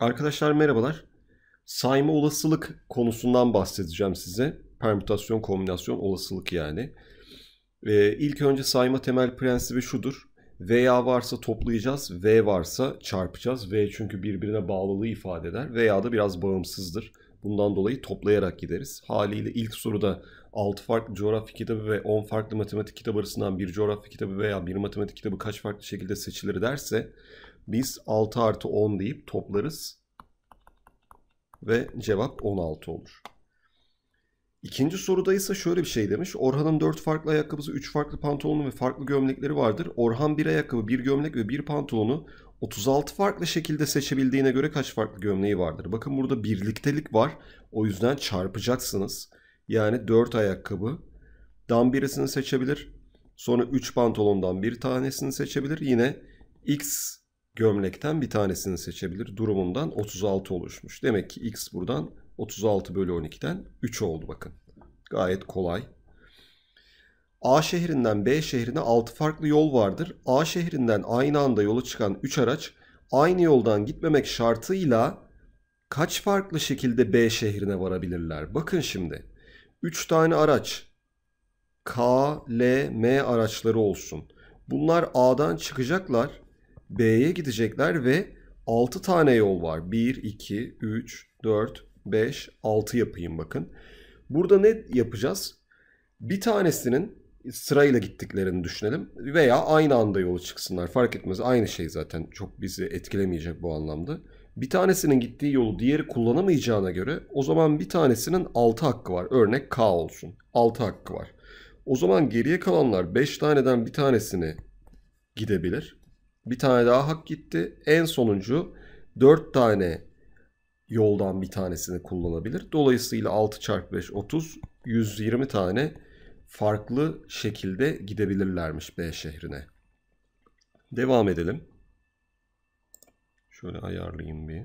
Arkadaşlar merhabalar. Sayma olasılık konusundan bahsedeceğim size. Permütasyon, kombinasyon, olasılık yani. Ee, ilk önce sayma temel prensibi şudur. Veya varsa toplayacağız, V varsa çarpacağız. V çünkü birbirine bağlılığı ifade eder. Veya da biraz bağımsızdır. Bundan dolayı toplayarak gideriz. Haliyle ilk soruda 6 farklı coğrafya kitabı ve 10 farklı matematik kitabı arasından bir coğrafya kitabı veya bir matematik kitabı kaç farklı şekilde seçilir derse biz 6 artı 10 deyip toplarız. Ve cevap 16 olur. İkinci soruda ise şöyle bir şey demiş. Orhan'ın 4 farklı ayakkabısı, 3 farklı pantolonu ve farklı gömlekleri vardır. Orhan bir ayakkabı, bir gömlek ve bir pantolonu 36 farklı şekilde seçebildiğine göre kaç farklı gömleği vardır? Bakın burada birliktelik var. O yüzden çarpacaksınız. Yani 4 ayakkabı dan birisini seçebilir. Sonra 3 pantolondan bir tanesini seçebilir. Yine x gömlekten bir tanesini seçebilir. Durumundan 36 oluşmuş. Demek ki x buradan 36 bölü 12'den 3 oldu bakın. Gayet kolay. A şehrinden B şehrine 6 farklı yol vardır. A şehrinden aynı anda yola çıkan 3 araç aynı yoldan gitmemek şartıyla kaç farklı şekilde B şehrine varabilirler? Bakın şimdi. 3 tane araç K, L, M araçları olsun. Bunlar A'dan çıkacaklar. B'ye gidecekler ve 6 tane yol var. 1, 2, 3, 4, 5, 6 yapayım bakın. Burada ne yapacağız? Bir tanesinin sırayla gittiklerini düşünelim veya aynı anda yola çıksınlar fark etmez aynı şey zaten çok bizi etkilemeyecek bu anlamda. Bir tanesinin gittiği yolu diğeri kullanamayacağına göre o zaman bir tanesinin 6 hakkı var. Örnek K olsun. 6 hakkı var. O zaman geriye kalanlar 5 taneden bir tanesini gidebilir. Bir tane daha hak gitti. En sonuncu 4 tane yoldan bir tanesini kullanabilir. Dolayısıyla 6 çarpı 5 30 120 tane farklı şekilde gidebilirlermiş B şehrine. Devam edelim. Şöyle ayarlayayım bir.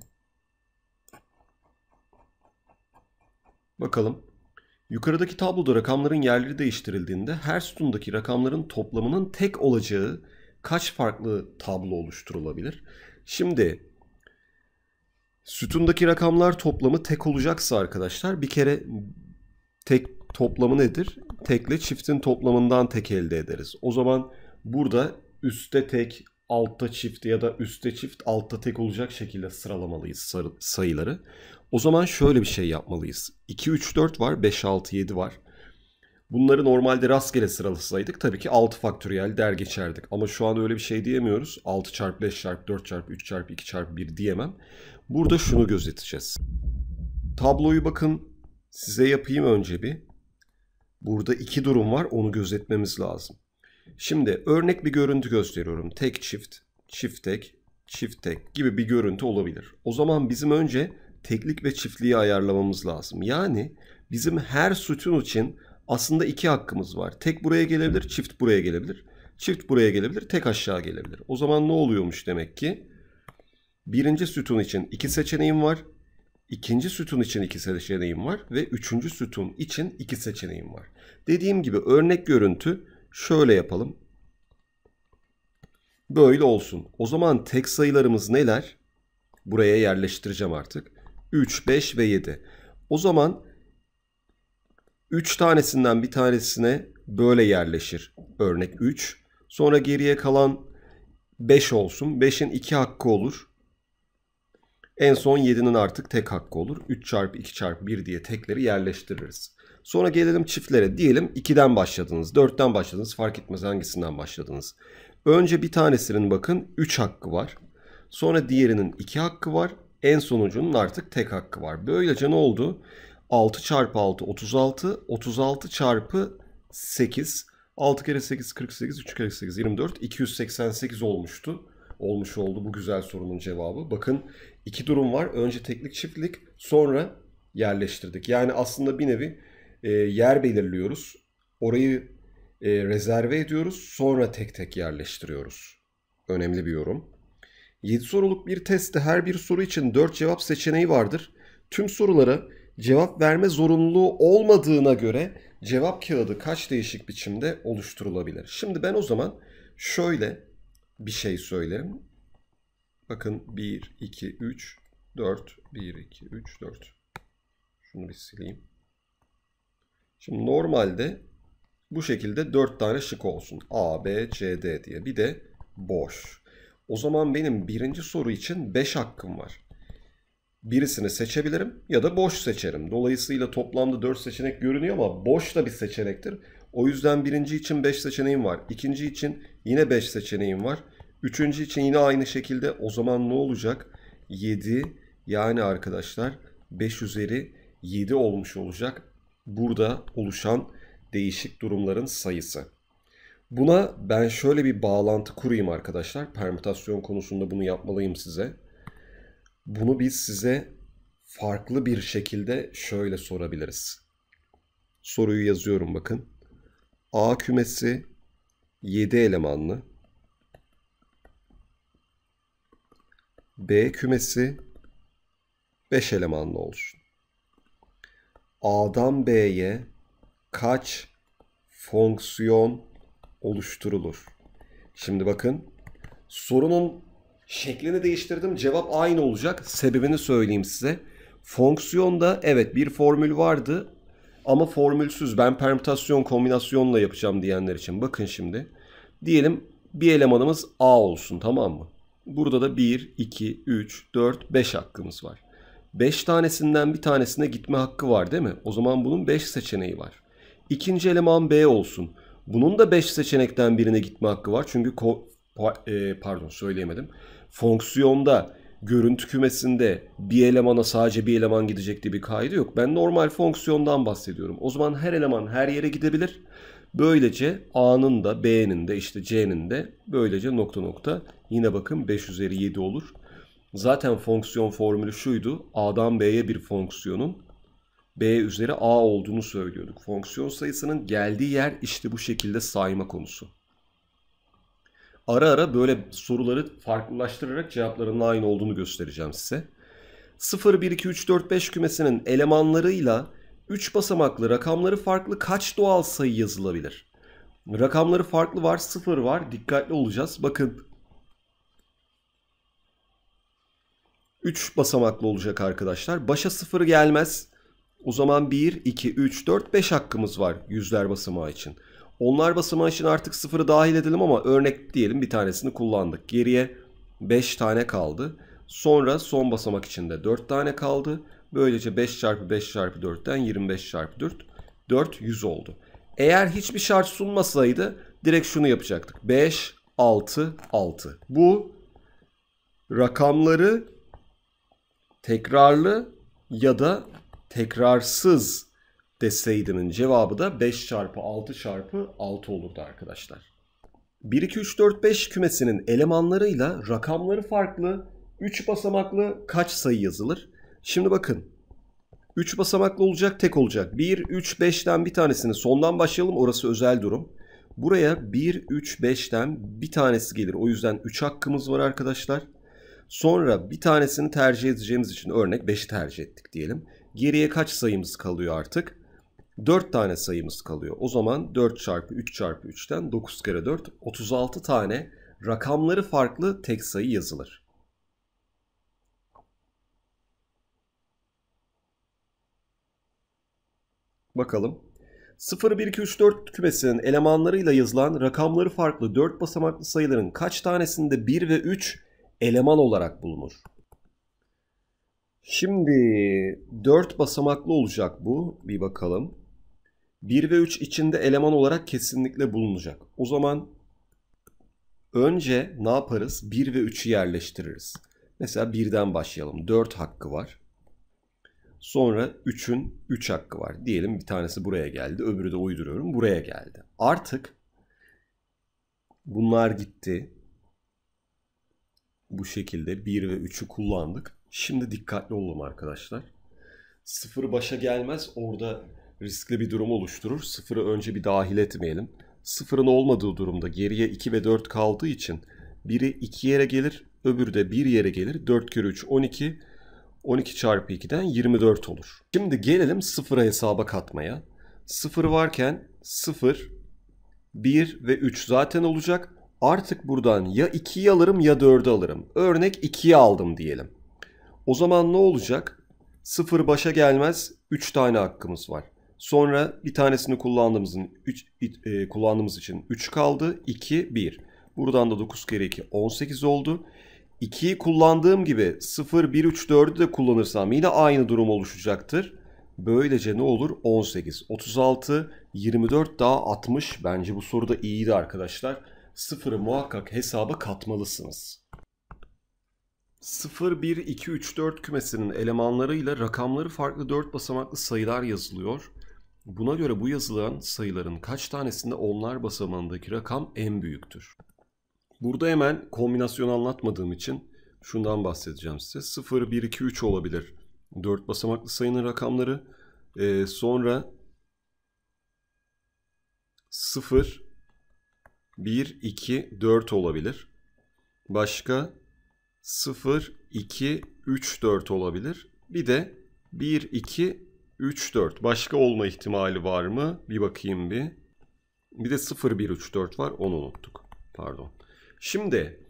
Bakalım. Yukarıdaki tabloda rakamların yerleri değiştirildiğinde her sütundaki rakamların toplamının tek olacağı kaç farklı tablo oluşturulabilir? Şimdi sütundaki rakamlar toplamı tek olacaksa arkadaşlar bir kere tek toplamı nedir? Tekle çiftin toplamından tek elde ederiz. O zaman burada üstte tek, altta çift ya da üstte çift, altta tek olacak şekilde sıralamalıyız sayıları. O zaman şöyle bir şey yapmalıyız. 2, 3, 4 var, 5, 6, 7 var. Bunları normalde rastgele sıralasaydık tabii ki 6 faktöriyel der geçerdik. Ama şu an öyle bir şey diyemiyoruz. 6 çarpı 5 çarpı 4 çarpı 3 çarpı 2 çarpı 1 diyemem. Burada şunu gözeteceğiz. Tabloyu bakın size yapayım önce bir. Burada iki durum var onu gözetmemiz lazım. Şimdi örnek bir görüntü gösteriyorum. Tek çift, çift tek, çift tek gibi bir görüntü olabilir. O zaman bizim önce teklik ve çiftliği ayarlamamız lazım. Yani bizim her sütun için aslında iki hakkımız var. Tek buraya gelebilir, çift buraya gelebilir. Çift buraya gelebilir, tek aşağı gelebilir. O zaman ne oluyormuş demek ki? Birinci sütun için iki seçeneğim var. İkinci sütun için iki seçeneğim var. Ve üçüncü sütun için iki seçeneğim var. Dediğim gibi örnek görüntü şöyle yapalım. Böyle olsun. O zaman tek sayılarımız neler? Buraya yerleştireceğim artık. 3, 5 ve 7. O zaman 3 tanesinden bir tanesine böyle yerleşir. Örnek 3. Sonra geriye kalan 5 olsun. 5'in 2 hakkı olur. En son 7'nin artık tek hakkı olur. 3 çarpı 2 çarpı 1 diye tekleri yerleştiririz. Sonra gelelim çiftlere. Diyelim 2'den başladınız, 4'ten başladınız. Fark etmez hangisinden başladınız. Önce bir tanesinin bakın 3 hakkı var. Sonra diğerinin 2 hakkı var. En sonucunun artık tek hakkı var. Böylece ne oldu? 6 çarpı 6 36. 36 çarpı 8. 6 kere 8 48. 3 kere 8 24. 288 olmuştu. Olmuş oldu bu güzel sorunun cevabı. Bakın iki durum var. Önce teklik, çiftlik sonra yerleştirdik. Yani aslında bir nevi e, yer belirliyoruz. Orayı e, rezerve ediyoruz. Sonra tek tek yerleştiriyoruz. Önemli bir yorum. 7 soruluk bir testte her bir soru için 4 cevap seçeneği vardır. Tüm sorulara cevap verme zorunluluğu olmadığına göre cevap kağıdı kaç değişik biçimde oluşturulabilir? Şimdi ben o zaman şöyle bir şey söylerim. Bakın 1, 2, 3, 4, 1, 2, 3, 4. Şunu bir sileyim. Şimdi normalde bu şekilde 4 tane şık olsun. A, B, C, D diye. Bir de boş. O zaman benim birinci soru için 5 hakkım var birisini seçebilirim ya da boş seçerim. Dolayısıyla toplamda 4 seçenek görünüyor ama boş da bir seçenektir. O yüzden birinci için 5 seçeneğim var. İkinci için yine 5 seçeneğim var. Üçüncü için yine aynı şekilde o zaman ne olacak? 7 yani arkadaşlar 5 üzeri 7 olmuş olacak. Burada oluşan değişik durumların sayısı. Buna ben şöyle bir bağlantı kurayım arkadaşlar. Permütasyon konusunda bunu yapmalıyım size. Bunu biz size farklı bir şekilde şöyle sorabiliriz. Soruyu yazıyorum bakın. A kümesi 7 elemanlı. B kümesi 5 elemanlı olsun. A'dan B'ye kaç fonksiyon oluşturulur? Şimdi bakın sorunun Şeklini değiştirdim. Cevap aynı olacak. Sebebini söyleyeyim size. Fonksiyonda evet bir formül vardı ama formülsüz ben permütasyon kombinasyonla yapacağım diyenler için bakın şimdi. Diyelim bir elemanımız A olsun tamam mı? Burada da 1, 2, 3, 4, 5 hakkımız var. 5 tanesinden bir tanesine gitme hakkı var değil mi? O zaman bunun 5 seçeneği var. İkinci eleman B olsun. Bunun da 5 seçenekten birine gitme hakkı var. Çünkü ko- e- pardon söyleyemedim fonksiyonda görüntü kümesinde bir elemana sadece bir eleman gidecek diye bir kaydı yok. Ben normal fonksiyondan bahsediyorum. O zaman her eleman her yere gidebilir. Böylece A'nın da B'nin de işte C'nin de böylece nokta nokta yine bakın 5 üzeri 7 olur. Zaten fonksiyon formülü şuydu. A'dan B'ye bir fonksiyonun B üzeri A olduğunu söylüyorduk. Fonksiyon sayısının geldiği yer işte bu şekilde sayma konusu ara ara böyle soruları farklılaştırarak cevaplarının aynı olduğunu göstereceğim size. 0, 1, 2, 3, 4, 5 kümesinin elemanlarıyla 3 basamaklı rakamları farklı kaç doğal sayı yazılabilir? Rakamları farklı var, 0 var. Dikkatli olacağız. Bakın 3 basamaklı olacak arkadaşlar. Başa 0 gelmez. O zaman 1, 2, 3, 4, 5 hakkımız var yüzler basamağı için. Onlar basamağı için artık sıfırı dahil edelim ama örnek diyelim bir tanesini kullandık. Geriye 5 tane kaldı. Sonra son basamak için de 4 tane kaldı. Böylece 5 çarpı 5 çarpı 4'ten 25 çarpı 4. 4 100 oldu. Eğer hiçbir şart sunmasaydı direkt şunu yapacaktık. 5, 6, 6. Bu rakamları tekrarlı ya da tekrarsız deseydimin cevabı da 5 çarpı 6 çarpı 6 olurdu arkadaşlar. 1, 2, 3, 4, 5 kümesinin elemanlarıyla rakamları farklı 3 basamaklı kaç sayı yazılır? Şimdi bakın 3 basamaklı olacak tek olacak. 1, 3, 5'ten bir tanesini sondan başlayalım orası özel durum. Buraya 1, 3, 5'ten bir tanesi gelir. O yüzden 3 hakkımız var arkadaşlar. Sonra bir tanesini tercih edeceğimiz için örnek 5'i tercih ettik diyelim. Geriye kaç sayımız kalıyor artık? 4 tane sayımız kalıyor. O zaman 4 çarpı 3 çarpı 3'ten 9 kere 4 36 tane rakamları farklı tek sayı yazılır. Bakalım. 0, 1, 2, 3, 4 kümesinin elemanlarıyla yazılan rakamları farklı 4 basamaklı sayıların kaç tanesinde 1 ve 3 eleman olarak bulunur? Şimdi 4 basamaklı olacak bu. Bir bakalım. 1 ve 3 içinde eleman olarak kesinlikle bulunacak. O zaman önce ne yaparız? 1 ve 3'ü yerleştiririz. Mesela 1'den başlayalım. 4 hakkı var. Sonra 3'ün 3 hakkı var. Diyelim bir tanesi buraya geldi. Öbürü de uyduruyorum. Buraya geldi. Artık bunlar gitti. Bu şekilde 1 ve 3'ü kullandık. Şimdi dikkatli olalım arkadaşlar. 0 başa gelmez. Orada riskli bir durum oluşturur. Sıfırı önce bir dahil etmeyelim. Sıfırın olmadığı durumda geriye 2 ve 4 kaldığı için biri 2 yere gelir, öbürü de 1 yere gelir. 4 kere 3 12. 12 çarpı 2'den 24 olur. Şimdi gelelim sıfıra hesaba katmaya. Sıfır varken 0, 1 ve 3 zaten olacak. Artık buradan ya 2'yi alırım ya 4'ü alırım. Örnek 2'yi aldım diyelim. O zaman ne olacak? 0 başa gelmez 3 tane hakkımız var. Sonra bir tanesini kullandığımızın 3 e, kullandığımız için 3 kaldı. 2 1. Buradan da 9 kere 2 18 oldu. 2'yi kullandığım gibi 0 1 3 4'ü de kullanırsam yine aynı durum oluşacaktır. Böylece ne olur? 18, 36, 24 daha 60. Bence bu soruda iyiydi arkadaşlar. Sıfırı muhakkak hesaba katmalısınız. 0, 1, 2, 3, 4 kümesinin elemanlarıyla rakamları farklı 4 basamaklı sayılar yazılıyor. Buna göre bu yazılan sayıların kaç tanesinde onlar basamağındaki rakam en büyüktür? Burada hemen kombinasyon anlatmadığım için şundan bahsedeceğim size. 0, 1, 2, 3 olabilir. 4 basamaklı sayının rakamları. Ee, sonra 0, 1, 2, 4 olabilir. Başka 0, 2, 3, 4 olabilir. Bir de 1, 2, 3 4 başka olma ihtimali var mı? Bir bakayım bir. Bir de 0 1 3 4 var. Onu unuttuk. Pardon. Şimdi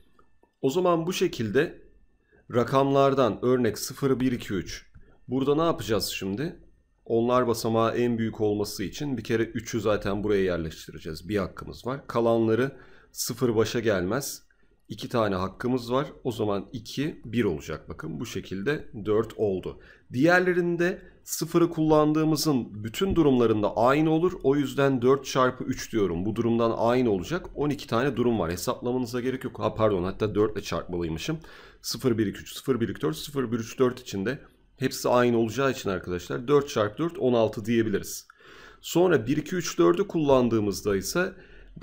o zaman bu şekilde rakamlardan örnek 0 1 2 3. Burada ne yapacağız şimdi? Onlar basamağı en büyük olması için bir kere 3'ü zaten buraya yerleştireceğiz. Bir hakkımız var. Kalanları 0 başa gelmez. 2 tane hakkımız var. O zaman 2 1 olacak. Bakın bu şekilde 4 oldu. Diğerlerinde sıfırı kullandığımızın bütün durumlarında aynı olur. O yüzden 4 çarpı 3 diyorum. Bu durumdan aynı olacak. 12 tane durum var. Hesaplamanıza gerek yok. Ha pardon hatta 4 ile çarpmalıymışım. 0, 1, 2, 3, 0, 1, 2, 4, 0, 1, 3, 4 içinde hepsi aynı olacağı için arkadaşlar 4 çarpı 4 16 diyebiliriz. Sonra 1, 2, 3, 4'ü kullandığımızda ise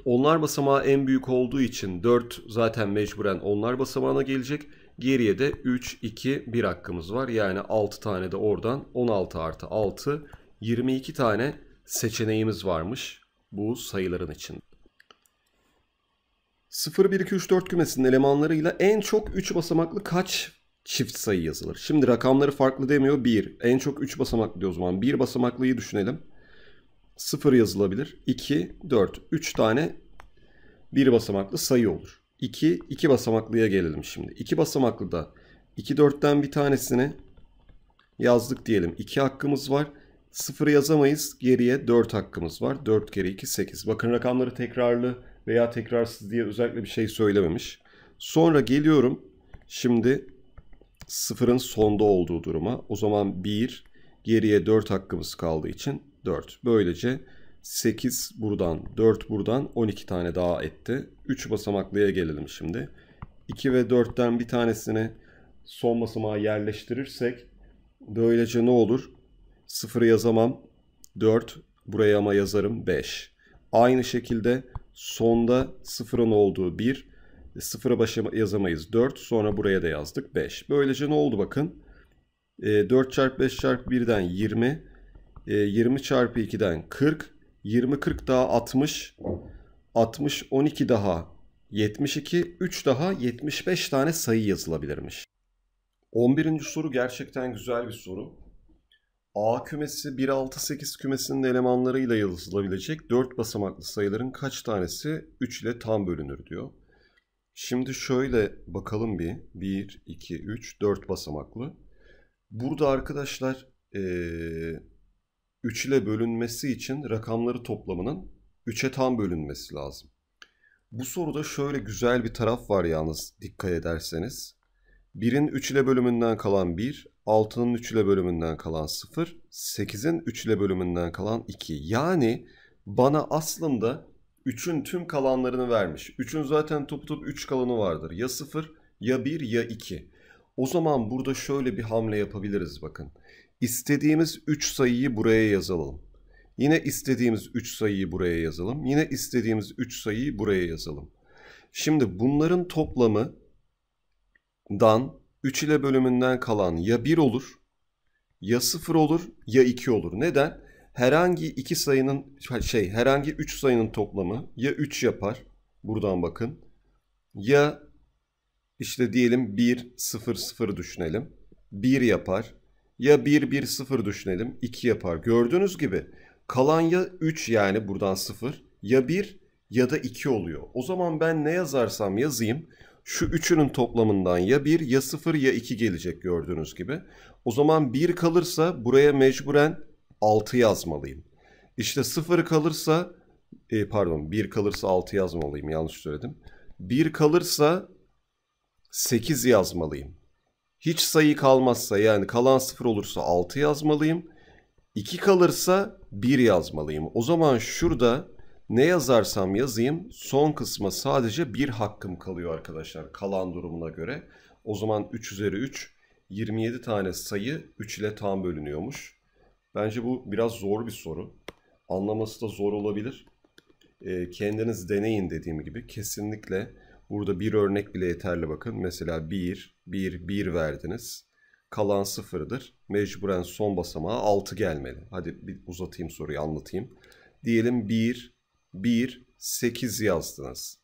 onlar basamağı en büyük olduğu için 4 zaten mecburen onlar basamağına gelecek. Geriye de 3, 2, 1 hakkımız var. Yani 6 tane de oradan 16 artı 6, 22 tane seçeneğimiz varmış bu sayıların için. 0, 1, 2, 3, 4 kümesinin elemanlarıyla en çok 3 basamaklı kaç çift sayı yazılır? Şimdi rakamları farklı demiyor 1. En çok 3 basamaklı diyor o zaman. 1 basamaklıyı düşünelim. 0 yazılabilir. 2, 4. 3 tane 1 basamaklı sayı olur. 2, 2 basamaklıya gelelim şimdi. 2 basamaklı da 2 4'ten bir tanesini yazdık diyelim. 2 hakkımız var. 0 yazamayız. Geriye 4 hakkımız var. 4 kere 2 8. Bakın rakamları tekrarlı veya tekrarsız diye özellikle bir şey söylememiş. Sonra geliyorum. Şimdi sıfırın sonda olduğu duruma. O zaman 1 geriye 4 hakkımız kaldığı için 4. Böylece 8 buradan, 4 buradan 12 tane daha etti. 3 basamaklıya gelelim şimdi. 2 ve 4'ten bir tanesini son basamağa yerleştirirsek böylece ne olur? 0 yazamam 4 buraya ama yazarım 5. Aynı şekilde sonda 0'ın olduğu 1 sıfıra başa yazamayız 4 sonra buraya da yazdık 5. Böylece ne oldu bakın? 4 ee, çarpı 5 çarpı 1'den 20 20 çarpı 2'den 40 20 40 daha 60 60 12 daha 72 3 daha 75 tane sayı yazılabilirmiş. 11. soru gerçekten güzel bir soru. A kümesi 1.6.8 kümesinin elemanlarıyla yazılabilecek 4 basamaklı sayıların kaç tanesi 3 ile tam bölünür diyor. Şimdi şöyle bakalım bir. 1, 2, 3, 4 basamaklı. Burada arkadaşlar ee, 3 ile bölünmesi için rakamları toplamının 3'e tam bölünmesi lazım. Bu soruda şöyle güzel bir taraf var yalnız dikkat ederseniz. 1'in 3 ile bölümünden kalan 1, 6'nın 3 ile bölümünden kalan 0, 8'in 3 ile bölümünden kalan 2. Yani bana aslında 3'ün tüm kalanlarını vermiş. 3'ün zaten topu top 3 kalanı vardır. Ya 0 ya 1 ya 2. O zaman burada şöyle bir hamle yapabiliriz bakın. İstediğimiz 3 sayıyı buraya yazalım. Yine istediğimiz 3 sayıyı buraya yazalım. Yine istediğimiz 3 sayıyı buraya yazalım. Şimdi bunların toplamı dan 3 ile bölümünden kalan ya 1 olur ya 0 olur ya 2 olur. Neden? Herhangi iki sayının şey herhangi 3 sayının toplamı ya 3 yapar buradan bakın ya işte diyelim 1 0 0 düşünelim. 1 yapar ya 1-1-0 düşünelim 2 yapar. Gördüğünüz gibi kalan ya 3 yani buradan 0 ya 1 ya da 2 oluyor. O zaman ben ne yazarsam yazayım şu üçünün toplamından ya 1 ya 0 ya 2 gelecek gördüğünüz gibi. O zaman 1 kalırsa buraya mecburen 6 yazmalıyım. İşte 0 kalırsa e, pardon 1 kalırsa 6 yazmalıyım yanlış söyledim. 1 kalırsa 8 yazmalıyım. Hiç sayı kalmazsa yani kalan 0 olursa 6 yazmalıyım. 2 kalırsa 1 yazmalıyım. O zaman şurada ne yazarsam yazayım son kısma sadece 1 hakkım kalıyor arkadaşlar kalan durumuna göre. O zaman 3 üzeri 3 27 tane sayı 3 ile tam bölünüyormuş. Bence bu biraz zor bir soru. Anlaması da zor olabilir. Ee, kendiniz deneyin dediğim gibi kesinlikle Burada bir örnek bile yeterli bakın. Mesela 1, 1, 1 verdiniz. Kalan sıfırdır. Mecburen son basamağa 6 gelmeli. Hadi bir uzatayım soruyu anlatayım. Diyelim 1, 1, 8 yazdınız.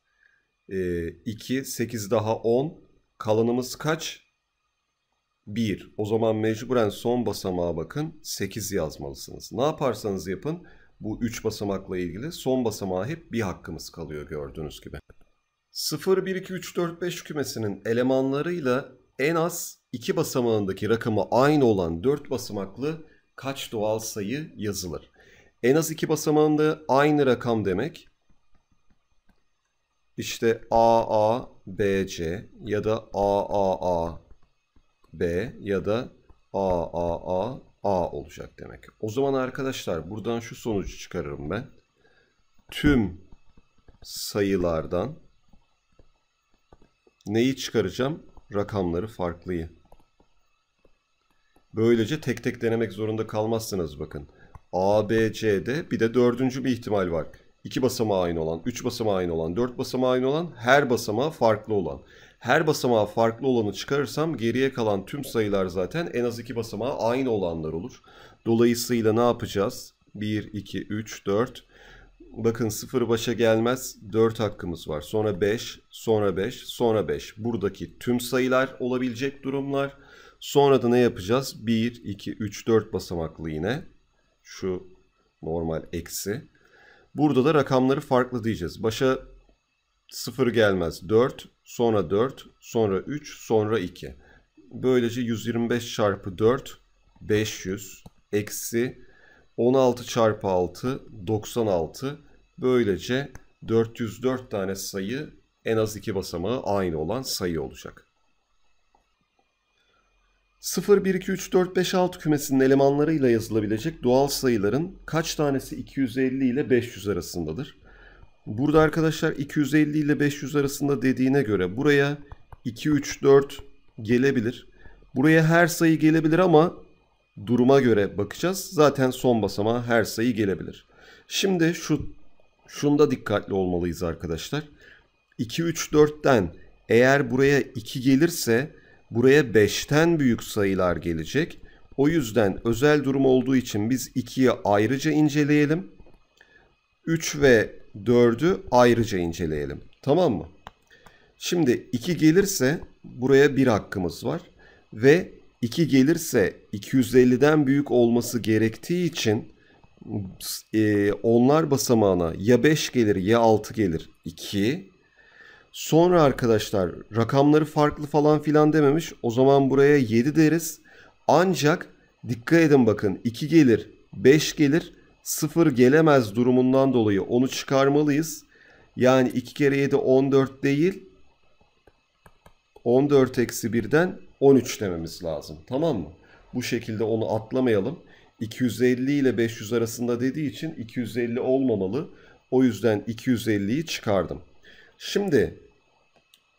E, 2, 8 daha 10. Kalanımız kaç? 1. O zaman mecburen son basamağa bakın 8 yazmalısınız. Ne yaparsanız yapın bu 3 basamakla ilgili son basamağa hep bir hakkımız kalıyor gördüğünüz gibi. 0, 1, 2, 3, 4, 5 kümesinin elemanlarıyla en az 2 basamağındaki rakamı aynı olan 4 basamaklı kaç doğal sayı yazılır? En az 2 basamağında aynı rakam demek. İşte b c ya da a a a B ya da a a a A olacak demek. O zaman arkadaşlar buradan şu sonucu çıkarırım ben. Tüm sayılardan Neyi çıkaracağım? Rakamları farklıyı. Böylece tek tek denemek zorunda kalmazsınız bakın. A, B, C'de bir de dördüncü bir ihtimal var. İki basamağı aynı olan, üç basamağı aynı olan, dört basamağı aynı olan, her basamağı farklı olan. Her basamağı farklı olanı çıkarırsam geriye kalan tüm sayılar zaten en az iki basamağı aynı olanlar olur. Dolayısıyla ne yapacağız? 1, 2, 3, 4, Bakın sıfır başa gelmez. 4 hakkımız var. Sonra 5, sonra 5, sonra 5. Buradaki tüm sayılar olabilecek durumlar. Sonra da ne yapacağız? 1, 2, 3, 4 basamaklı yine. Şu normal eksi. Burada da rakamları farklı diyeceğiz. Başa sıfır gelmez. 4, sonra 4, sonra 3, sonra 2. Böylece 125 çarpı 4, 500 eksi 16 çarpı 6 96 böylece 404 tane sayı en az iki basamağı aynı olan sayı olacak. 0, 1, 2, 3, 4, 5, 6 kümesinin elemanlarıyla yazılabilecek doğal sayıların kaç tanesi 250 ile 500 arasındadır? Burada arkadaşlar 250 ile 500 arasında dediğine göre buraya 2, 3, 4 gelebilir. Buraya her sayı gelebilir ama duruma göre bakacağız. Zaten son basama her sayı gelebilir. Şimdi şu şunda dikkatli olmalıyız arkadaşlar. 2 3 4'ten eğer buraya 2 gelirse buraya 5'ten büyük sayılar gelecek. O yüzden özel durum olduğu için biz 2'yi ayrıca inceleyelim. 3 ve 4'ü ayrıca inceleyelim. Tamam mı? Şimdi 2 gelirse buraya 1 hakkımız var. Ve 2 gelirse 250'den büyük olması gerektiği için e, onlar basamağına ya 5 gelir ya 6 gelir 2. Sonra arkadaşlar rakamları farklı falan filan dememiş. O zaman buraya 7 deriz. Ancak dikkat edin bakın 2 gelir 5 gelir 0 gelemez durumundan dolayı onu çıkarmalıyız. Yani 2 kere 7 14 değil. 14 eksi 1'den 13 dememiz lazım. Tamam mı? Bu şekilde onu atlamayalım. 250 ile 500 arasında dediği için 250 olmamalı. O yüzden 250'yi çıkardım. Şimdi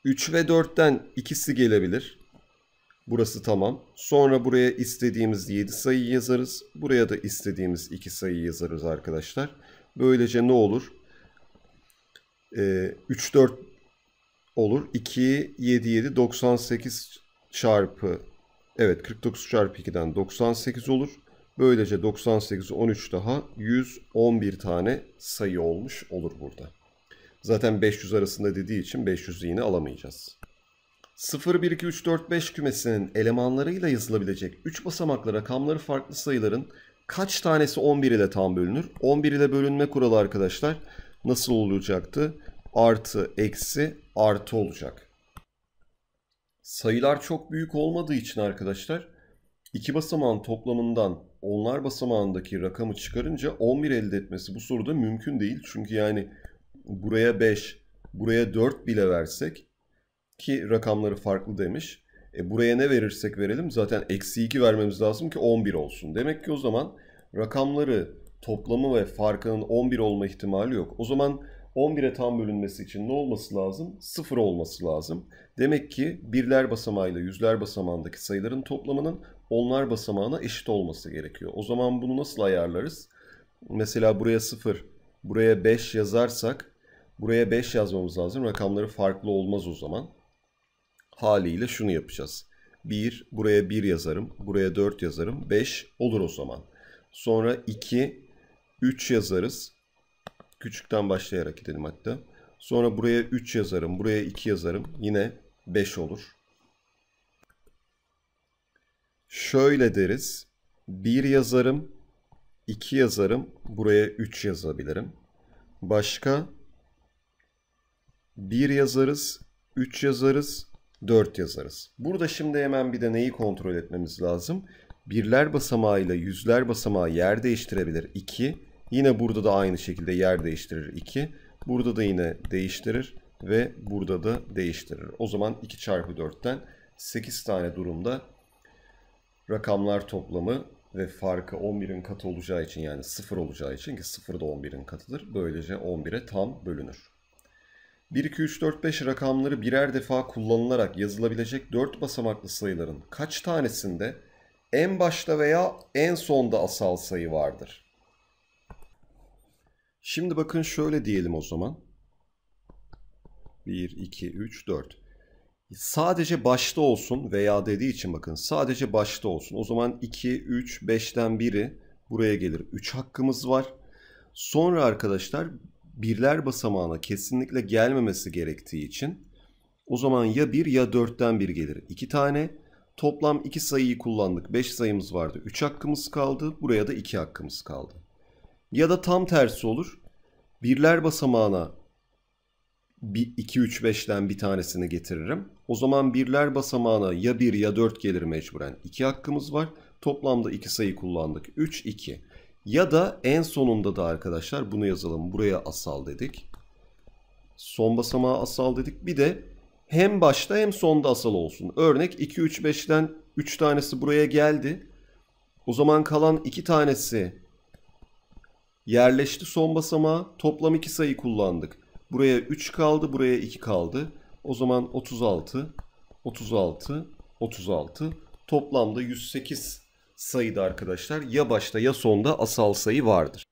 3 ve 4'ten ikisi gelebilir. Burası tamam. Sonra buraya istediğimiz 7 sayıyı yazarız. Buraya da istediğimiz 2 sayıyı yazarız arkadaşlar. Böylece ne olur? Ee, 3, 4 olur. 2, 7, 7, 98 çarpı evet 49 çarpı 2'den 98 olur. Böylece 98 13 daha 111 tane sayı olmuş olur burada. Zaten 500 arasında dediği için 500'ü yine alamayacağız. 0, 1, 2, 3, 4, 5 kümesinin elemanlarıyla yazılabilecek 3 basamaklı rakamları farklı sayıların kaç tanesi 11 ile tam bölünür? 11 ile bölünme kuralı arkadaşlar nasıl olacaktı? Artı, eksi, artı olacak sayılar çok büyük olmadığı için arkadaşlar iki basamağın toplamından onlar basamağındaki rakamı çıkarınca 11 elde etmesi bu soruda mümkün değil. Çünkü yani buraya 5, buraya 4 bile versek ki rakamları farklı demiş. E buraya ne verirsek verelim zaten eksi 2 vermemiz lazım ki 11 olsun. Demek ki o zaman rakamları toplamı ve farkının 11 olma ihtimali yok. O zaman 11'e tam bölünmesi için ne olması lazım? 0 olması lazım. Demek ki birler basamağıyla yüzler basamağındaki sayıların toplamının onlar basamağına eşit olması gerekiyor. O zaman bunu nasıl ayarlarız? Mesela buraya 0, buraya 5 yazarsak buraya 5 yazmamız lazım. Rakamları farklı olmaz o zaman. Haliyle şunu yapacağız. 1, buraya 1 yazarım, buraya 4 yazarım, 5 olur o zaman. Sonra 2, 3 yazarız, Küçükten başlayarak gidelim hatta. Sonra buraya 3 yazarım. Buraya 2 yazarım. Yine 5 olur. Şöyle deriz. 1 yazarım. 2 yazarım. Buraya 3 yazabilirim. Başka 1 yazarız. 3 yazarız. 4 yazarız. Burada şimdi hemen bir de neyi kontrol etmemiz lazım? Birler basamağıyla yüzler basamağı yer değiştirebilir. 2 Yine burada da aynı şekilde yer değiştirir 2. Burada da yine değiştirir ve burada da değiştirir. O zaman 2 çarpı 4'ten 8 tane durumda rakamlar toplamı ve farkı 11'in katı olacağı için yani 0 olacağı için ki 0 da 11'in katıdır. Böylece 11'e tam bölünür. 1, 2, 3, 4, 5 rakamları birer defa kullanılarak yazılabilecek 4 basamaklı sayıların kaç tanesinde en başta veya en sonda asal sayı vardır? Şimdi bakın şöyle diyelim o zaman. 1, 2, 3, 4. Sadece başta olsun veya dediği için bakın sadece başta olsun. O zaman 2, 3, 5'ten biri buraya gelir. 3 hakkımız var. Sonra arkadaşlar birler basamağına kesinlikle gelmemesi gerektiği için o zaman ya 1 ya 4'ten 1 gelir. 2 tane toplam 2 sayıyı kullandık. 5 sayımız vardı. 3 hakkımız kaldı. Buraya da 2 hakkımız kaldı. Ya da tam tersi olur. Birler basamağına 2-3-5'ten bir tanesini getiririm. O zaman birler basamağına ya 1 ya 4 gelir mecburen. 2 hakkımız var. Toplamda 2 sayı kullandık. 3-2. Ya da en sonunda da arkadaşlar bunu yazalım. Buraya asal dedik. Son basamağa asal dedik. Bir de hem başta hem sonda asal olsun. Örnek 2-3-5'ten 3 tanesi buraya geldi. O zaman kalan 2 tanesi Yerleşti son basamağa. Toplam 2 sayı kullandık. Buraya 3 kaldı, buraya 2 kaldı. O zaman 36, 36, 36. Toplamda 108 sayıda arkadaşlar ya başta ya sonda asal sayı vardır.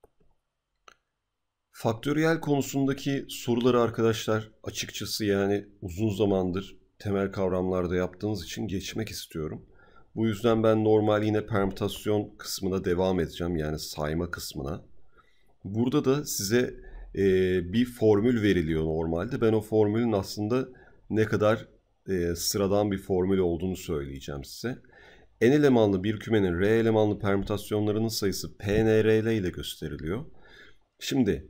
Faktöriyel konusundaki soruları arkadaşlar açıkçası yani uzun zamandır temel kavramlarda yaptığınız için geçmek istiyorum. Bu yüzden ben normal yine permütasyon kısmına devam edeceğim yani sayma kısmına. Burada da size e, bir formül veriliyor normalde. Ben o formülün aslında ne kadar e, sıradan bir formül olduğunu söyleyeceğim size. N elemanlı bir kümenin R elemanlı permütasyonlarının sayısı PNRL ile gösteriliyor. Şimdi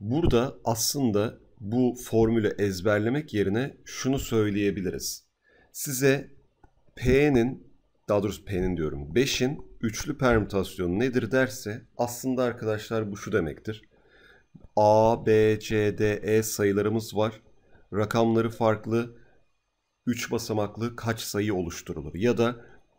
burada aslında bu formülü ezberlemek yerine şunu söyleyebiliriz. Size P'nin daha doğrusu P'nin diyorum. 5'in üçlü permütasyonu nedir derse aslında arkadaşlar bu şu demektir. A, B, C, D, E sayılarımız var. Rakamları farklı 3 basamaklı kaç sayı oluşturulur? Ya da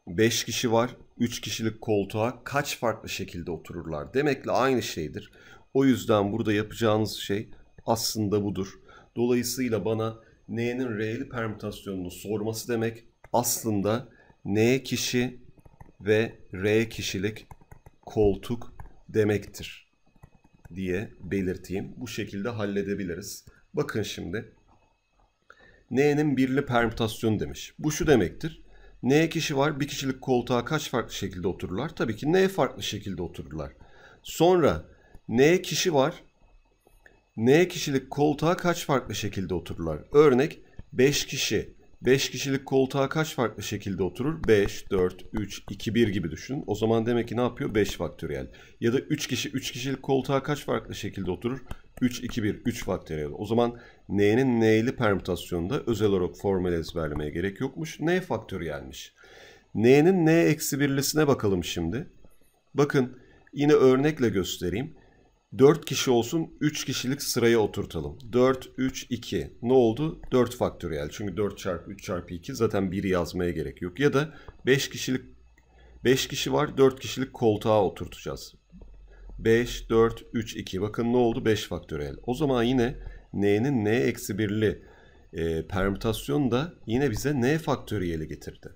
5 kişi var 3 kişilik koltuğa kaç farklı şekilde otururlar? Demekle aynı şeydir. O yüzden burada yapacağınız şey aslında budur. Dolayısıyla bana N'nin reel permütasyonunu sorması demek aslında N kişi ve R kişilik koltuk demektir diye belirteyim. Bu şekilde halledebiliriz. Bakın şimdi. N'nin birli permütasyonu demiş. Bu şu demektir. N kişi var. Bir kişilik koltuğa kaç farklı şekilde otururlar? Tabii ki N farklı şekilde otururlar. Sonra N kişi var. N kişilik koltuğa kaç farklı şekilde otururlar? Örnek 5 kişi 5 kişilik koltuğa kaç farklı şekilde oturur? 5, 4, 3, 2, 1 gibi düşünün. O zaman demek ki ne yapıyor? 5 faktöriyel. Ya da 3 kişi 3 kişilik koltuğa kaç farklı şekilde oturur? 3, 2, 1, 3 faktöriyel. O zaman n'nin n'li permütasyonunda özel olarak formel ezberlemeye gerek yokmuş. n faktöriyelmiş. n'nin n eksi birlisine bakalım şimdi. Bakın yine örnekle göstereyim. 4 kişi olsun 3 kişilik sıraya oturtalım. 4, 3, 2. Ne oldu? 4 faktöriyel. Çünkü 4 çarpı 3 çarpı 2 zaten 1'i yazmaya gerek yok. Ya da 5 kişilik 5 kişi var 4 kişilik koltuğa oturtacağız. 5, 4, 3, 2. Bakın ne oldu? 5 faktöriyel. O zaman yine n'nin n eksi 1'li e, permütasyon da yine bize n faktöriyeli getirdi.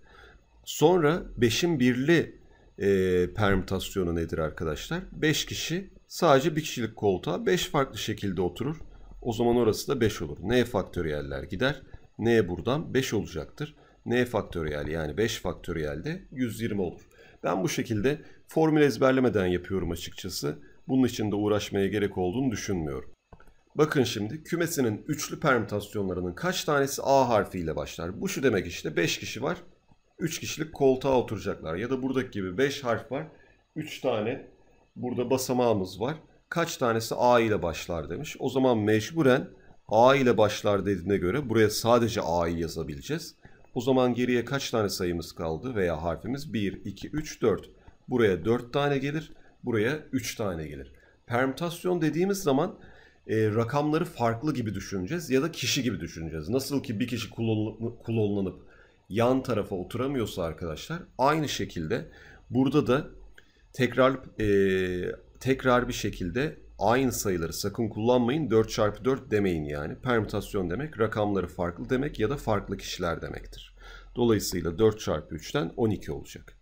Sonra 5'in 1'li e, permütasyonu nedir arkadaşlar? 5 kişi sadece bir kişilik koltuğa 5 farklı şekilde oturur. O zaman orası da 5 olur. N faktöriyeller gider. N buradan 5 olacaktır. N faktöriyel yani 5 faktöriyel de 120 olur. Ben bu şekilde formül ezberlemeden yapıyorum açıkçası. Bunun için de uğraşmaya gerek olduğunu düşünmüyorum. Bakın şimdi kümesinin üçlü permütasyonlarının kaç tanesi A harfiyle başlar? Bu şu demek işte 5 kişi var. 3 kişilik koltuğa oturacaklar. Ya da buradaki gibi 5 harf var. 3 tane Burada basamağımız var. Kaç tanesi A ile başlar demiş. O zaman mecburen A ile başlar dediğine göre buraya sadece A'yı yazabileceğiz. O zaman geriye kaç tane sayımız kaldı veya harfimiz? 1, 2, 3, 4. Buraya 4 tane gelir. Buraya 3 tane gelir. Permütasyon dediğimiz zaman e, rakamları farklı gibi düşüneceğiz ya da kişi gibi düşüneceğiz. Nasıl ki bir kişi klonlanıp, klonlanıp yan tarafa oturamıyorsa arkadaşlar aynı şekilde burada da tekrar e, tekrar bir şekilde aynı sayıları sakın kullanmayın. 4 çarpı 4 demeyin yani. Permütasyon demek rakamları farklı demek ya da farklı kişiler demektir. Dolayısıyla 4 çarpı 3'ten 12 olacak.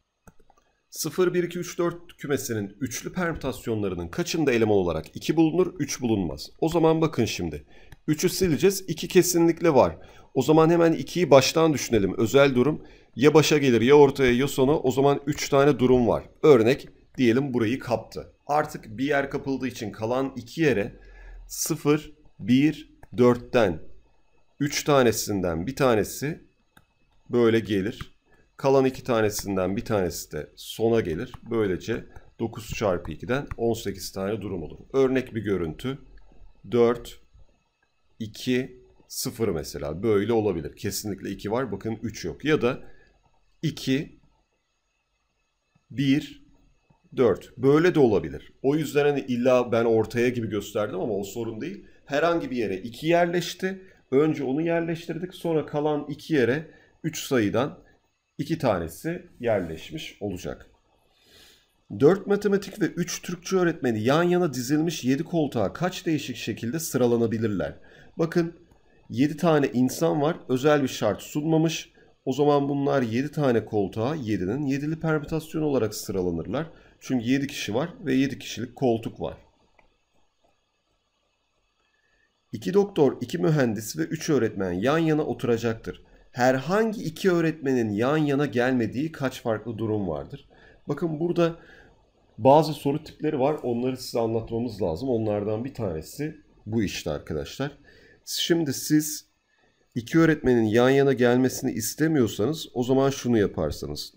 0, 1, 2, 3, 4 kümesinin üçlü permütasyonlarının kaçında eleman olarak 2 bulunur, 3 bulunmaz. O zaman bakın şimdi. 3'ü sileceğiz. 2 kesinlikle var. O zaman hemen 2'yi baştan düşünelim. Özel durum ya başa gelir ya ortaya ya sona. O zaman 3 tane durum var. Örnek diyelim burayı kaptı. Artık bir yer kapıldığı için kalan iki yere 0, 1, 4'ten 3 tanesinden bir tanesi böyle gelir. Kalan iki tanesinden bir tanesi de sona gelir. Böylece 9 çarpı 2'den 18 tane durum olur. Örnek bir görüntü 4, 2, 0 mesela böyle olabilir. Kesinlikle 2 var bakın 3 yok. Ya da 2, 1, 4. Böyle de olabilir. O yüzden hani illa ben ortaya gibi gösterdim ama o sorun değil. Herhangi bir yere 2 yerleşti. Önce onu yerleştirdik. Sonra kalan 2 yere 3 sayıdan 2 tanesi yerleşmiş olacak. 4 matematik ve 3 Türkçe öğretmeni yan yana dizilmiş 7 koltuğa kaç değişik şekilde sıralanabilirler? Bakın 7 tane insan var. Özel bir şart sunmamış. O zaman bunlar 7 tane koltuğa 7'nin 7'li permütasyon olarak sıralanırlar. Çünkü 7 kişi var ve 7 kişilik koltuk var. 2 doktor, 2 mühendis ve 3 öğretmen yan yana oturacaktır. Herhangi iki öğretmenin yan yana gelmediği kaç farklı durum vardır? Bakın burada bazı soru tipleri var. Onları size anlatmamız lazım. Onlardan bir tanesi bu işte arkadaşlar. Şimdi siz iki öğretmenin yan yana gelmesini istemiyorsanız o zaman şunu yaparsanız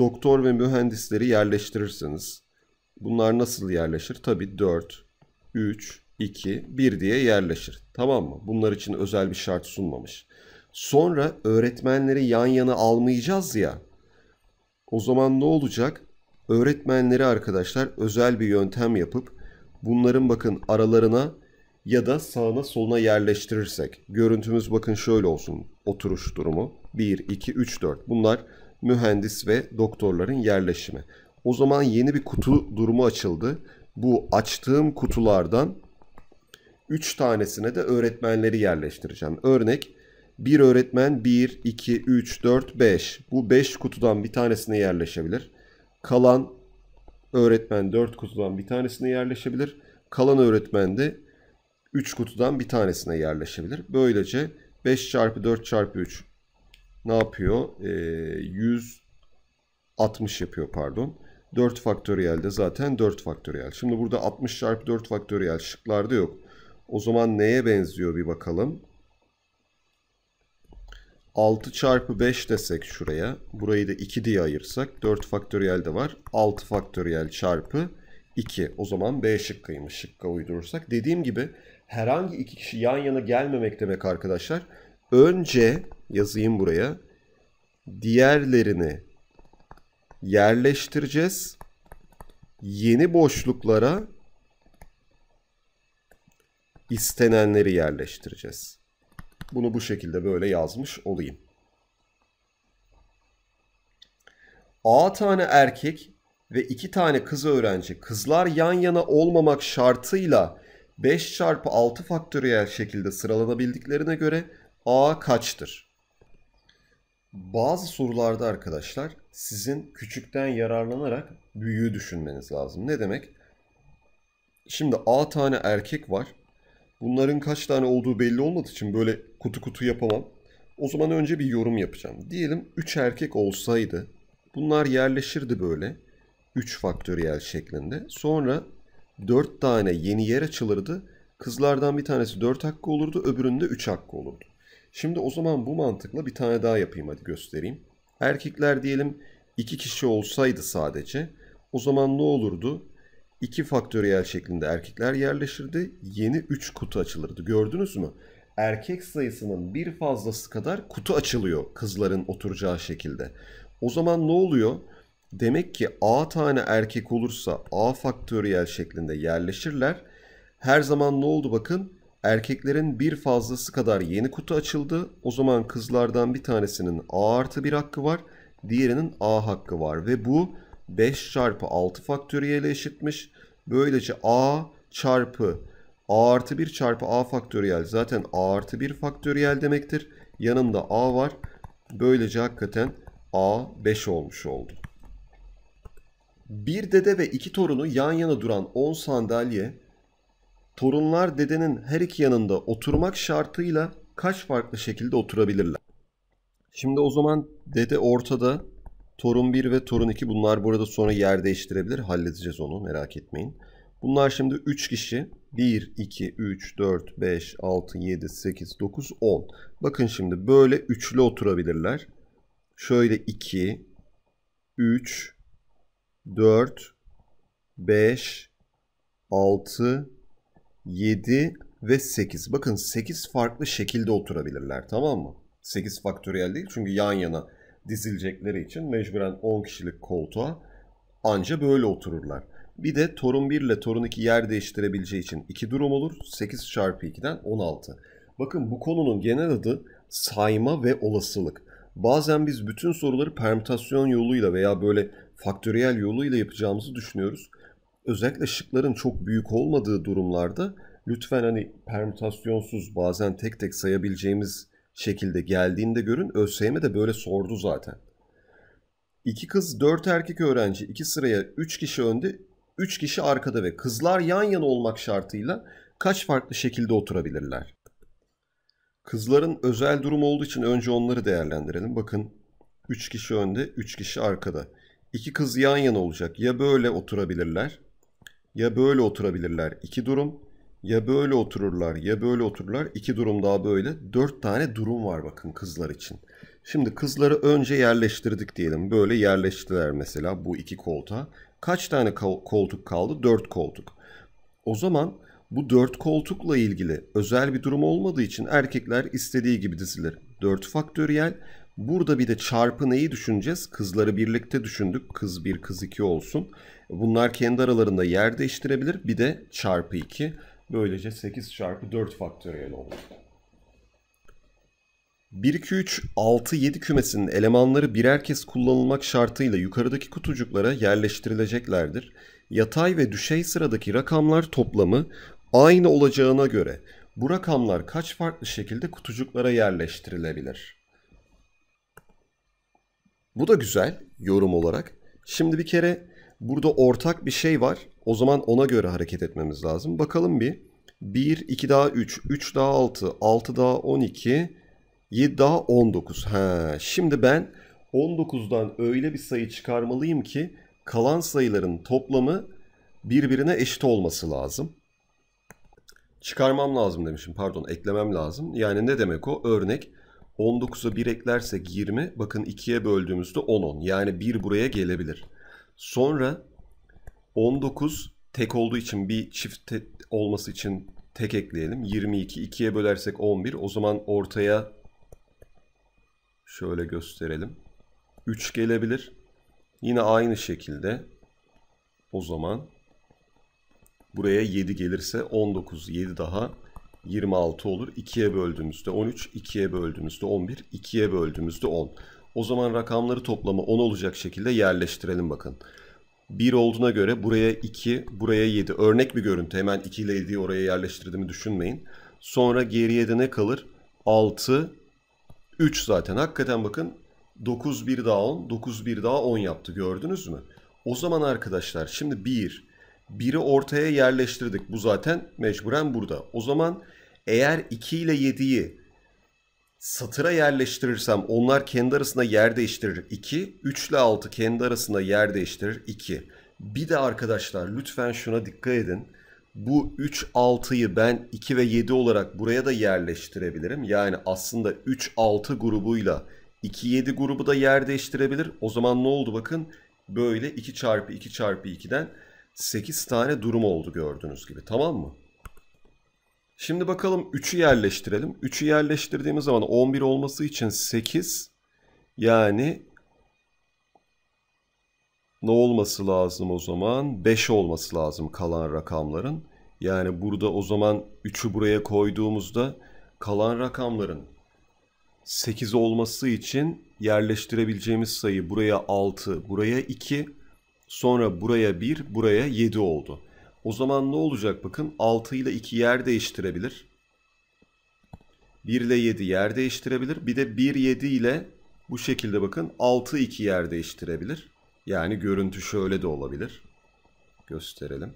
doktor ve mühendisleri yerleştirirsiniz. Bunlar nasıl yerleşir? Tabii 4, 3, 2, 1 diye yerleşir. Tamam mı? Bunlar için özel bir şart sunmamış. Sonra öğretmenleri yan yana almayacağız ya. O zaman ne olacak? Öğretmenleri arkadaşlar özel bir yöntem yapıp bunların bakın aralarına ya da sağına soluna yerleştirirsek. Görüntümüz bakın şöyle olsun. Oturuş durumu 1, 2, 3, 4. Bunlar mühendis ve doktorların yerleşimi. O zaman yeni bir kutu durumu açıldı. Bu açtığım kutulardan 3 tanesine de öğretmenleri yerleştireceğim. Örnek bir öğretmen 1, 2, 3, 4, 5. Bu 5 kutudan bir tanesine yerleşebilir. Kalan öğretmen 4 kutudan bir tanesine yerleşebilir. Kalan öğretmen de 3 kutudan bir tanesine yerleşebilir. Böylece 5 çarpı 4 çarpı 3 ne yapıyor? E, ee, 160 yapıyor pardon. 4 faktöriyel de zaten 4 faktöriyel. Şimdi burada 60 çarpı 4 faktöriyel şıklarda yok. O zaman neye benziyor bir bakalım. 6 çarpı 5 desek şuraya. Burayı da 2 diye ayırsak 4 faktöriyel de var. 6 faktöriyel çarpı 2. O zaman B şıkkıymış şıkka uydurursak. Dediğim gibi herhangi iki kişi yan yana gelmemek demek arkadaşlar önce yazayım buraya. Diğerlerini yerleştireceğiz. Yeni boşluklara istenenleri yerleştireceğiz. Bunu bu şekilde böyle yazmış olayım. A tane erkek ve 2 tane kız öğrenci kızlar yan yana olmamak şartıyla 5 çarpı 6 faktöriyel şekilde sıralanabildiklerine göre A kaçtır? Bazı sorularda arkadaşlar sizin küçükten yararlanarak büyüğü düşünmeniz lazım. Ne demek? Şimdi A tane erkek var. Bunların kaç tane olduğu belli olmadığı için böyle kutu kutu yapamam. O zaman önce bir yorum yapacağım. Diyelim 3 erkek olsaydı bunlar yerleşirdi böyle 3 faktöriyel şeklinde. Sonra 4 tane yeni yer açılırdı. Kızlardan bir tanesi 4 hakkı olurdu, öbüründe 3 hakkı olurdu. Şimdi o zaman bu mantıkla bir tane daha yapayım hadi göstereyim. Erkekler diyelim 2 kişi olsaydı sadece o zaman ne olurdu? 2 faktöriyel şeklinde erkekler yerleşirdi. Yeni 3 kutu açılırdı. Gördünüz mü? Erkek sayısının bir fazlası kadar kutu açılıyor kızların oturacağı şekilde. O zaman ne oluyor? Demek ki A tane erkek olursa A faktöriyel şeklinde yerleşirler. Her zaman ne oldu bakın? erkeklerin bir fazlası kadar yeni kutu açıldı. O zaman kızlardan bir tanesinin A artı bir hakkı var. Diğerinin A hakkı var. Ve bu 5 çarpı 6 faktöriyele eşitmiş. Böylece A çarpı A artı 1 çarpı A faktöriyel zaten A artı 1 faktöriyel demektir. Yanında A var. Böylece hakikaten A 5 olmuş oldu. Bir dede ve iki torunu yan yana duran 10 sandalye torunlar dedenin her iki yanında oturmak şartıyla kaç farklı şekilde oturabilirler? Şimdi o zaman dede ortada, torun 1 ve torun 2 bunlar burada sonra yer değiştirebilir. Halledeceğiz onu merak etmeyin. Bunlar şimdi 3 kişi. 1, 2, 3, 4, 5, 6, 7, 8, 9, 10. Bakın şimdi böyle üçlü oturabilirler. Şöyle 2, 3, 4, 5, 6, 7 ve 8. Bakın 8 farklı şekilde oturabilirler tamam mı? 8 faktöriyel değil çünkü yan yana dizilecekleri için mecburen 10 kişilik koltuğa anca böyle otururlar. Bir de torun 1 ile torun 2 yer değiştirebileceği için 2 durum olur. 8 çarpı 2'den 16. Bakın bu konunun genel adı sayma ve olasılık. Bazen biz bütün soruları permütasyon yoluyla veya böyle faktöriyel yoluyla yapacağımızı düşünüyoruz özellikle şıkların çok büyük olmadığı durumlarda lütfen hani permütasyonsuz bazen tek tek sayabileceğimiz şekilde geldiğinde görün. ÖSYM de böyle sordu zaten. İki kız, dört erkek öğrenci iki sıraya üç kişi önde, üç kişi arkada ve kızlar yan yana olmak şartıyla kaç farklı şekilde oturabilirler? Kızların özel durum olduğu için önce onları değerlendirelim. Bakın üç kişi önde, üç kişi arkada. 2 kız yan yana olacak. Ya böyle oturabilirler ya böyle oturabilirler iki durum ya böyle otururlar ya böyle otururlar iki durum daha böyle dört tane durum var bakın kızlar için. Şimdi kızları önce yerleştirdik diyelim böyle yerleştiler mesela bu iki koltuğa. Kaç tane koltuk kaldı? Dört koltuk. O zaman bu dört koltukla ilgili özel bir durum olmadığı için erkekler istediği gibi dizilir. Dört faktöriyel Burada bir de çarpı neyi düşüneceğiz? Kızları birlikte düşündük. Kız 1, kız 2 olsun. Bunlar kendi aralarında yer değiştirebilir. Bir de çarpı 2. Böylece 8 çarpı 4 faktöriyel olur. 1, 2, 3, 6, 7 kümesinin elemanları birer kez kullanılmak şartıyla yukarıdaki kutucuklara yerleştirileceklerdir. Yatay ve düşey sıradaki rakamlar toplamı aynı olacağına göre bu rakamlar kaç farklı şekilde kutucuklara yerleştirilebilir? Bu da güzel yorum olarak. Şimdi bir kere burada ortak bir şey var. O zaman ona göre hareket etmemiz lazım. Bakalım bir. 1, 2 daha 3, 3 daha 6, 6 daha 12, 7 daha 19. Ha, şimdi ben 19'dan öyle bir sayı çıkarmalıyım ki kalan sayıların toplamı birbirine eşit olması lazım. Çıkarmam lazım demişim pardon eklemem lazım. Yani ne demek o? Örnek 19'a 1 eklersek 20. Bakın 2'ye böldüğümüzde 10 10. Yani 1 buraya gelebilir. Sonra 19 tek olduğu için bir çift olması için tek ekleyelim. 22 2'ye bölersek 11. O zaman ortaya şöyle gösterelim. 3 gelebilir. Yine aynı şekilde o zaman buraya 7 gelirse 19 7 daha 26 olur. 2'ye böldüğümüzde 13, 2'ye böldüğümüzde 11, 2'ye böldüğümüzde 10. O zaman rakamları toplamı 10 olacak şekilde yerleştirelim bakın. 1 olduğuna göre buraya 2, buraya 7. Örnek bir görüntü. Hemen 2 ile 7'yi oraya yerleştirdiğimi düşünmeyin. Sonra geriye de ne kalır? 6, 3 zaten. Hakikaten bakın 9, 1 daha 10, 9, 1 daha 10 yaptı. Gördünüz mü? O zaman arkadaşlar şimdi 1, 1'i ortaya yerleştirdik. Bu zaten mecburen burada. O zaman eğer 2 ile 7'yi satıra yerleştirirsem onlar kendi arasında yer değiştirir 2. 3 ile 6 kendi arasında yer değiştirir 2. Bir de arkadaşlar lütfen şuna dikkat edin. Bu 3, 6'yı ben 2 ve 7 olarak buraya da yerleştirebilirim. Yani aslında 3, 6 grubuyla 2, 7 grubu da yer değiştirebilir. O zaman ne oldu bakın. Böyle 2 çarpı 2 çarpı 2'den 8 tane durum oldu gördüğünüz gibi tamam mı? Şimdi bakalım 3'ü yerleştirelim. 3'ü yerleştirdiğimiz zaman 11 olması için 8 yani ne olması lazım o zaman? 5 olması lazım kalan rakamların. Yani burada o zaman 3'ü buraya koyduğumuzda kalan rakamların 8 olması için yerleştirebileceğimiz sayı buraya 6, buraya 2, Sonra buraya 1, buraya 7 oldu. O zaman ne olacak bakın 6 ile 2 yer değiştirebilir. 1 ile 7 yer değiştirebilir. Bir de 1 7 ile bu şekilde bakın 6 2 yer değiştirebilir. Yani görüntü şöyle de olabilir. Gösterelim.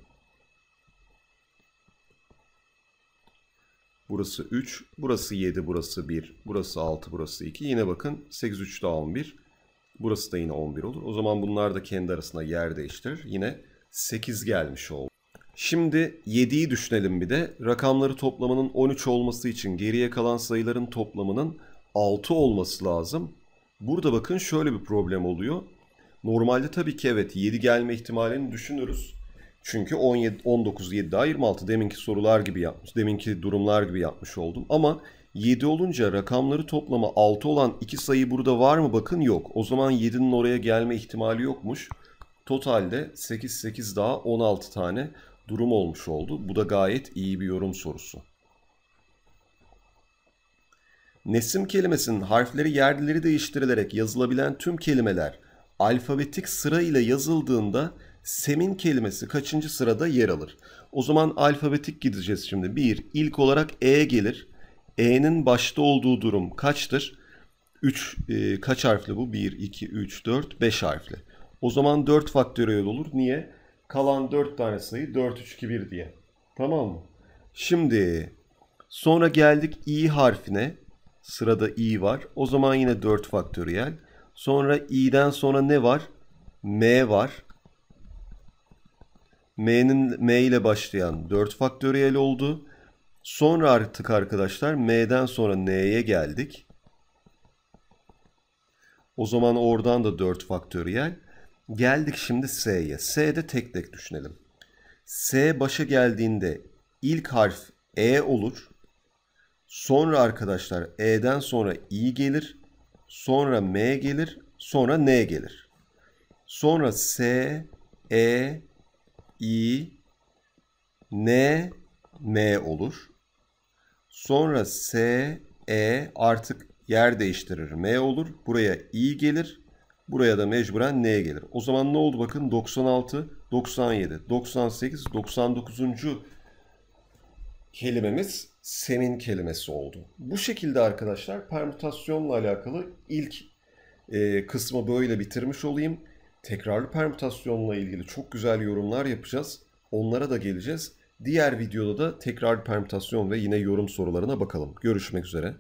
Burası 3, burası 7, burası 1, burası 6, burası 2. Yine bakın 8 3 daha 11. Burası da yine 11 olur. O zaman bunlar da kendi arasında yer değiştirir. Yine 8 gelmiş oldu. Şimdi 7'yi düşünelim bir de. Rakamları toplamanın 13 olması için geriye kalan sayıların toplamının 6 olması lazım. Burada bakın şöyle bir problem oluyor. Normalde tabii ki evet 7 gelme ihtimalini düşünürüz. Çünkü 17, 19, 7 daha 26 deminki sorular gibi yapmış. Deminki durumlar gibi yapmış oldum. Ama 7 olunca rakamları toplama 6 olan iki sayı burada var mı bakın yok. O zaman 7'nin oraya gelme ihtimali yokmuş. Totalde 8 8 daha 16 tane durum olmuş oldu. Bu da gayet iyi bir yorum sorusu. Nesim kelimesinin harfleri yerleri değiştirilerek yazılabilen tüm kelimeler alfabetik sırayla yazıldığında semin kelimesi kaçıncı sırada yer alır? O zaman alfabetik gideceğiz şimdi. bir ilk olarak E gelir. E'nin başta olduğu durum kaçtır? 3 e, kaç harfli bu? 1, 2, 3, 4, 5 harfli. O zaman 4 faktöriyel olur. Niye? Kalan 4 tane sayı 4, 3, 2, 1 diye. Tamam mı? Şimdi sonra geldik i harfine. Sırada i var. O zaman yine 4 faktöriyel. Sonra i'den sonra ne var? m var. m'nin m ile başlayan 4 faktöriyel oldu. Sonra artık arkadaşlar M'den sonra N'ye geldik. O zaman oradan da 4 faktöriyel. Geldik şimdi S'ye. S'de tek tek düşünelim. S başa geldiğinde ilk harf E olur. Sonra arkadaşlar E'den sonra İ gelir. Sonra M gelir. Sonra N gelir. Sonra S, E, İ, N, M olur. Sonra S, E artık yer değiştirir. M olur. Buraya I gelir. Buraya da mecburen N gelir. O zaman ne oldu? Bakın 96, 97, 98, 99. kelimemiz senin kelimesi oldu. Bu şekilde arkadaşlar permütasyonla alakalı ilk e, kısmı böyle bitirmiş olayım. Tekrarlı permütasyonla ilgili çok güzel yorumlar yapacağız. Onlara da geleceğiz. Diğer videoda da tekrar permütasyon ve yine yorum sorularına bakalım. Görüşmek üzere.